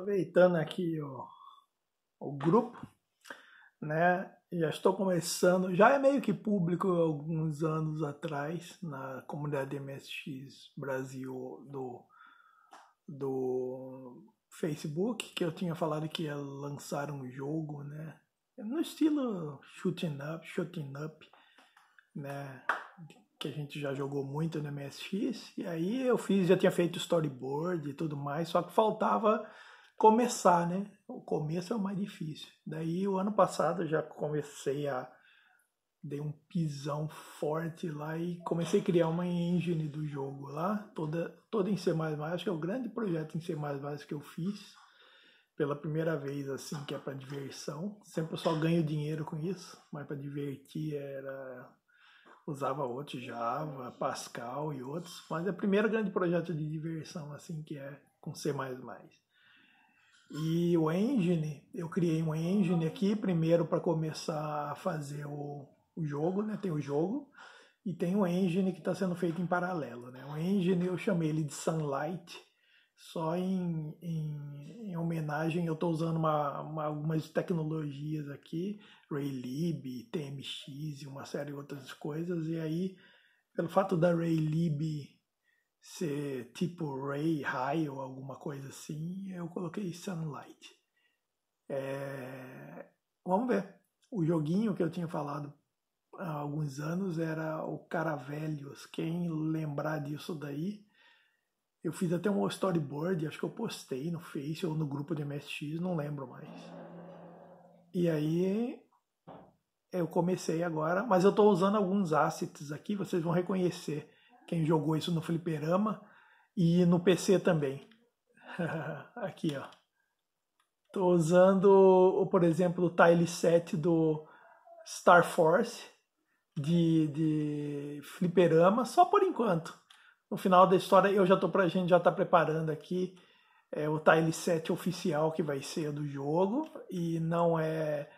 aproveitando aqui o, o grupo, né? Já estou começando, já é meio que público alguns anos atrás na comunidade MSX Brasil do, do Facebook, que eu tinha falado que ia lançar um jogo, né? No estilo shooting up, shooting up, né? Que a gente já jogou muito no MSX. E aí eu fiz, já tinha feito storyboard e tudo mais, só que faltava começar, né? O começo é o mais difícil. Daí o ano passado eu já comecei a dei um pisão forte lá e comecei a criar uma engine do jogo lá, toda toda em C++, acho que é o grande projeto em C++ que eu fiz pela primeira vez assim, que é para diversão. Sempre eu só ganho dinheiro com isso, mas para divertir era usava outro Java, Pascal e outros, mas é o primeiro grande projeto de diversão assim que é com C++. E o engine, eu criei um engine aqui primeiro para começar a fazer o, o jogo, né? Tem o jogo e tem o engine que está sendo feito em paralelo, né? O engine eu chamei ele de Sunlight, só em, em, em homenagem eu estou usando uma, uma, algumas tecnologias aqui, Raylib, TMX e uma série de outras coisas e aí pelo fato da Raylib ser tipo Ray High ou alguma coisa assim, eu coloquei Sunlight. É... Vamos ver. O joguinho que eu tinha falado há alguns anos era o Caravelhos. Quem lembrar disso daí? Eu fiz até um storyboard, acho que eu postei no Face ou no grupo de MSX, não lembro mais. E aí eu comecei agora, mas eu estou usando alguns assets aqui, vocês vão reconhecer quem jogou isso no fliperama e no PC também. Aqui, ó. Tô usando, por exemplo, o tile set do Star Force de, de fliperama, só por enquanto. No final da história, eu já tô pra gente já tá preparando aqui é o tile set oficial que vai ser do jogo e não é,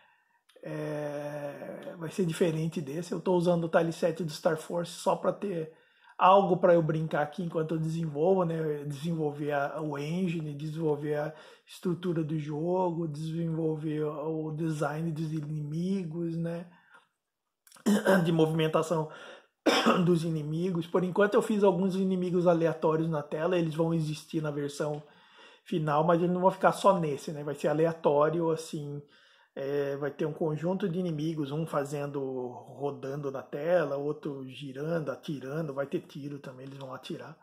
é vai ser diferente desse. Eu estou usando o tile set do Star Force só para ter algo para eu brincar aqui enquanto eu desenvolvo, né? Desenvolver a, o engine, desenvolver a estrutura do jogo, desenvolver o design dos inimigos, né? De movimentação dos inimigos. Por enquanto eu fiz alguns inimigos aleatórios na tela, eles vão existir na versão final, mas eles não vão ficar só nesse, né? Vai ser aleatório, assim, é, vai ter um conjunto de inimigos, um fazendo rodando na tela, outro girando, atirando, vai ter tiro também, eles vão atirar.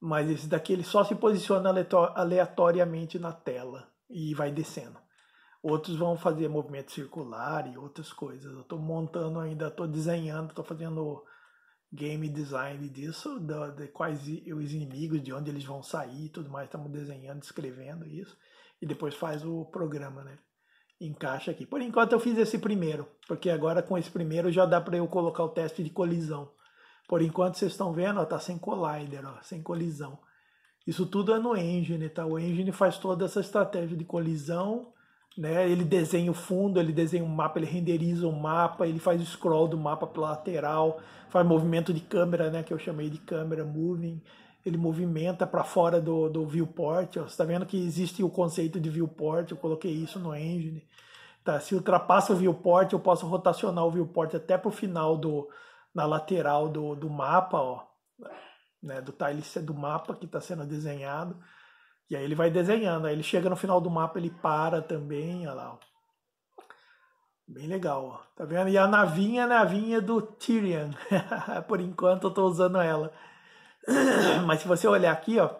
Mas esse daqui ele só se posiciona aleatoriamente na tela e vai descendo. Outros vão fazer movimento circular e outras coisas. Eu estou montando ainda, estou desenhando, estou fazendo game design disso, de quais os inimigos, de onde eles vão sair e tudo mais. Estamos desenhando, escrevendo isso. E depois faz o programa, né? encaixa aqui. Por enquanto eu fiz esse primeiro, porque agora com esse primeiro já dá para eu colocar o teste de colisão. Por enquanto vocês estão vendo, ó, tá sem collider, ó, sem colisão. Isso tudo é no engine, tá? O engine faz toda essa estratégia de colisão, né? Ele desenha o fundo, ele desenha o um mapa, ele renderiza o um mapa, ele faz o scroll do mapa para lateral, faz movimento de câmera, né, que eu chamei de câmera moving ele movimenta para fora do, do viewport. Ó. Você está vendo que existe o conceito de viewport, eu coloquei isso no engine. Tá, se ultrapassa o viewport, eu posso rotacionar o viewport até para o final do, na lateral do, do mapa, ó, né, do tile do mapa que está sendo desenhado. E aí ele vai desenhando, aí ele chega no final do mapa, ele para também, olha lá. Ó. Bem legal, ó. tá vendo? E a navinha, é a navinha do Tyrion. Por enquanto eu estou usando ela. Mas se você olhar aqui, ó,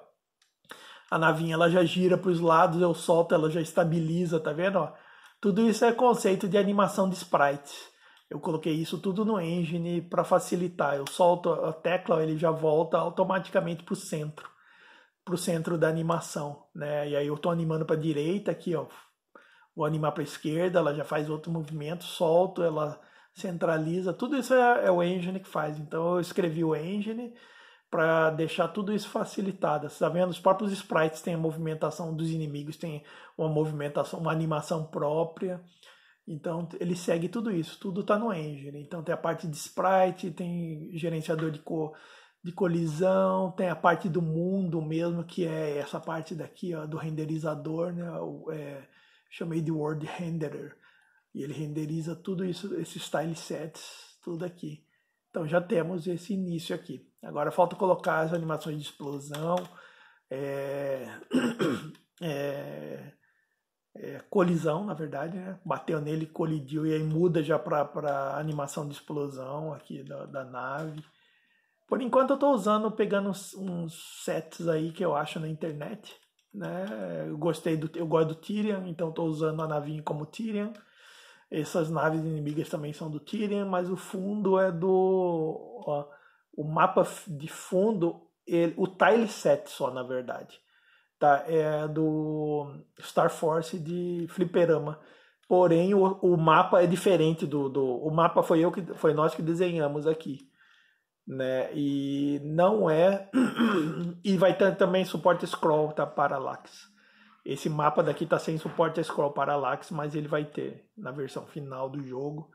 a navinha ela já gira para os lados, eu solto, ela já estabiliza, tá vendo? Ó? Tudo isso é conceito de animação de sprites. Eu coloquei isso tudo no engine para facilitar. Eu solto a tecla, ele já volta automaticamente para o centro, para o centro da animação, né? E aí eu estou animando para direita aqui, ó. Vou animar para esquerda, ela já faz outro movimento, solto, ela centraliza. Tudo isso é, é o engine que faz. Então eu escrevi o engine para deixar tudo isso facilitado. Você está vendo? Os próprios sprites têm a movimentação dos inimigos, tem uma movimentação, uma animação própria. Então ele segue tudo isso, tudo está no engine. Então tem a parte de sprite, tem gerenciador de cor de colisão, tem a parte do mundo mesmo, que é essa parte daqui ó, do renderizador, né? O, é, chamei de World Renderer. E ele renderiza tudo isso, esses style sets, tudo aqui. Então já temos esse início aqui. Agora falta colocar as animações de explosão, é... É... É... colisão, na verdade, né? Bateu nele, colidiu e aí muda já para animação de explosão aqui da, da nave. Por enquanto eu estou usando, pegando uns, uns sets aí que eu acho na internet, né? Eu gostei do, eu gosto do Tyrion, então estou usando a navinha como Tyrion. Essas naves inimigas também são do Tyrion, mas o fundo é do. Ó, o mapa de fundo, ele, o tile set só, na verdade. Tá? É do Star Force de Fliperama. Porém, o, o mapa é diferente do, do. O mapa foi eu que. Foi nós que desenhamos aqui né? E não é e vai ter também suporte scroll tá parallax. Esse mapa daqui está sem suporte a Scroll Parallax, mas ele vai ter na versão final do jogo.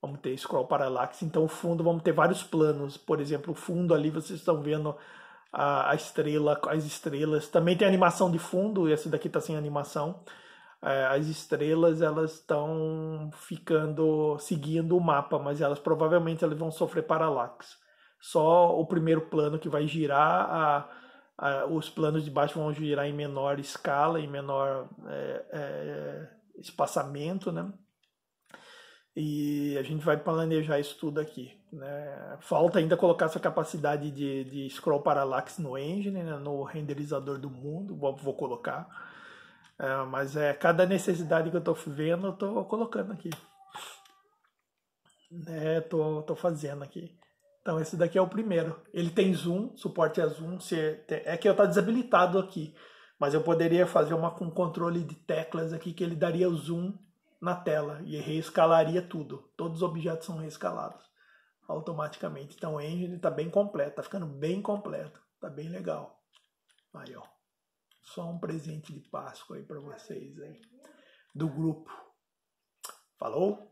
Vamos ter Scroll Parallax, então o fundo, vamos ter vários planos. Por exemplo, o fundo ali vocês estão vendo a, a estrela, as estrelas. Também tem animação de fundo, esse daqui está sem animação. É, as estrelas elas estão ficando seguindo o mapa, mas elas provavelmente elas vão sofrer parallax. Só o primeiro plano que vai girar a os planos de baixo vão girar em menor escala, em menor é, é, espaçamento, né? E a gente vai planejar isso tudo aqui. Né? Falta ainda colocar essa capacidade de, de scroll parallax no engine, né? no renderizador do mundo, vou, vou colocar. É, mas é cada necessidade que eu estou vendo, eu estou colocando aqui. Estou é, tô, tô fazendo aqui. Então esse daqui é o primeiro. Ele tem zoom, suporte a zoom. é que eu tá desabilitado aqui, mas eu poderia fazer uma com controle de teclas aqui que ele daria o zoom na tela e reescalaria tudo. Todos os objetos são reescalados automaticamente. Então o engine está bem completo, está ficando bem completo, está bem legal. Aí ó, só um presente de Páscoa aí para vocês aí do grupo. Falou?